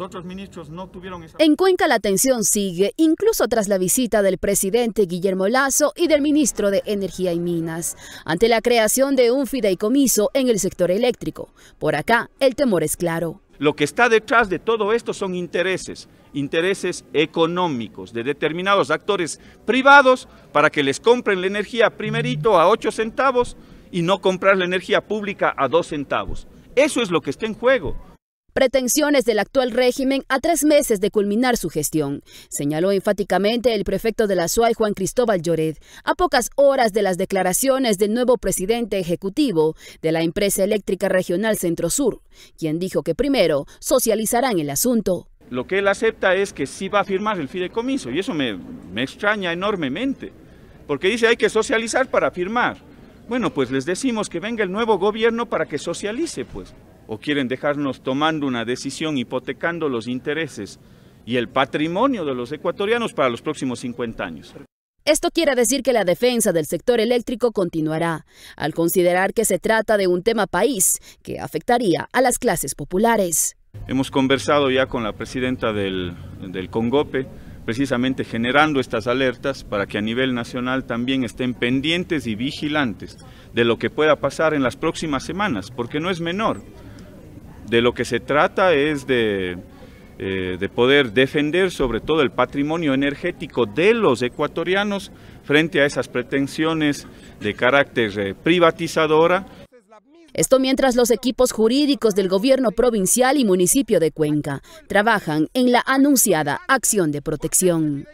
otros ministros no tuvieron En Cuenca la tensión sigue, incluso tras la visita del presidente Guillermo Lazo y del ministro de Energía y Minas, ante la creación de un fideicomiso en el sector eléctrico. Por acá, el temor es claro. Lo que está detrás de todo esto son intereses, intereses económicos de determinados actores privados para que les compren la energía primerito a 8 centavos y no comprar la energía pública a dos centavos. Eso es lo que está en juego pretensiones del actual régimen a tres meses de culminar su gestión, señaló enfáticamente el prefecto de la SUAY, Juan Cristóbal Lloret, a pocas horas de las declaraciones del nuevo presidente ejecutivo de la empresa eléctrica regional Centro Sur, quien dijo que primero socializarán el asunto. Lo que él acepta es que sí va a firmar el fideicomiso y eso me, me extraña enormemente, porque dice hay que socializar para firmar. Bueno, pues les decimos que venga el nuevo gobierno para que socialice, pues o quieren dejarnos tomando una decisión hipotecando los intereses y el patrimonio de los ecuatorianos para los próximos 50 años. Esto quiere decir que la defensa del sector eléctrico continuará, al considerar que se trata de un tema país que afectaría a las clases populares. Hemos conversado ya con la presidenta del, del Congope, precisamente generando estas alertas para que a nivel nacional también estén pendientes y vigilantes de lo que pueda pasar en las próximas semanas, porque no es menor. De lo que se trata es eh, de, poder defender sobre todo el patrimonio energético de los ecuatorianos frente a esas pretensiones de carácter eh, privatizadora. Esto mientras los equipos jurídicos del gobierno provincial y municipio de Cuenca trabajan en la anunciada acción de protección.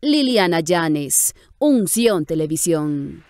Liliana Llanes, Unción Televisión.